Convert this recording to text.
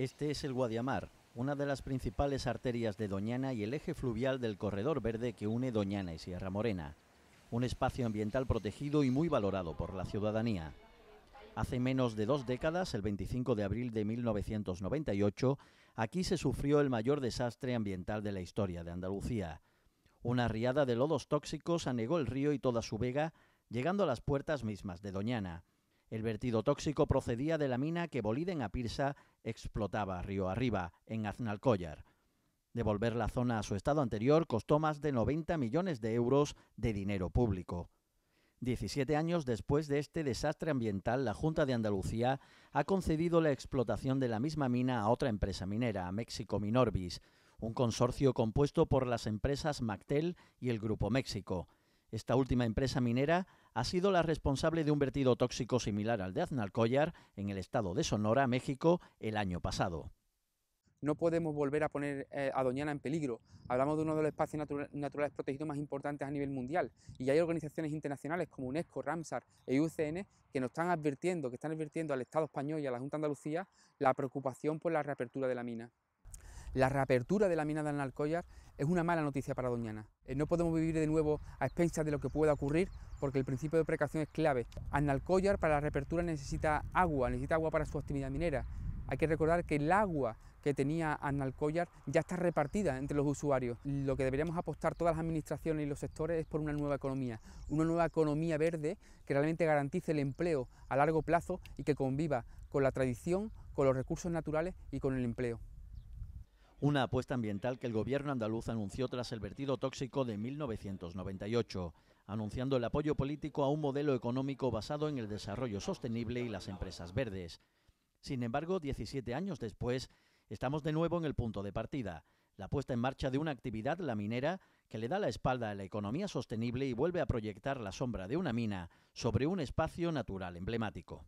Este es el Guadiamar, una de las principales arterias de Doñana y el eje fluvial del corredor verde que une Doñana y Sierra Morena, un espacio ambiental protegido y muy valorado por la ciudadanía. Hace menos de dos décadas, el 25 de abril de 1998, aquí se sufrió el mayor desastre ambiental de la historia de Andalucía. Una riada de lodos tóxicos anegó el río y toda su vega, llegando a las puertas mismas de Doñana. El vertido tóxico procedía de la mina que Boliden Apirsa explotaba río arriba, en Aznalcóllar. Devolver la zona a su estado anterior costó más de 90 millones de euros de dinero público. 17 años después de este desastre ambiental, la Junta de Andalucía ha concedido la explotación de la misma mina a otra empresa minera, México Minorbis, un consorcio compuesto por las empresas Mactel y el Grupo México. Esta última empresa minera ha sido la responsable de un vertido tóxico similar al de Aznalcóllar en el estado de Sonora, México, el año pasado. No podemos volver a poner eh, a Doñana en peligro. Hablamos de uno de los espacios naturales protegidos más importantes a nivel mundial y hay organizaciones internacionales como UNESCO, Ramsar e UCN que nos están advirtiendo, que están advirtiendo al Estado español y a la Junta de Andalucía la preocupación por la reapertura de la mina la reapertura de la mina de Alcollar es una mala noticia para Doñana. Eh, no podemos vivir de nuevo a expensas de lo que pueda ocurrir porque el principio de precaución es clave. Annalcollar para la reapertura necesita agua, necesita agua para su actividad minera. Hay que recordar que el agua que tenía Annalcollar ya está repartida entre los usuarios. Lo que deberíamos apostar todas las administraciones y los sectores es por una nueva economía, una nueva economía verde que realmente garantice el empleo a largo plazo y que conviva con la tradición, con los recursos naturales y con el empleo una apuesta ambiental que el gobierno andaluz anunció tras el vertido tóxico de 1998, anunciando el apoyo político a un modelo económico basado en el desarrollo sostenible y las empresas verdes. Sin embargo, 17 años después, estamos de nuevo en el punto de partida, la puesta en marcha de una actividad, la minera, que le da la espalda a la economía sostenible y vuelve a proyectar la sombra de una mina sobre un espacio natural emblemático.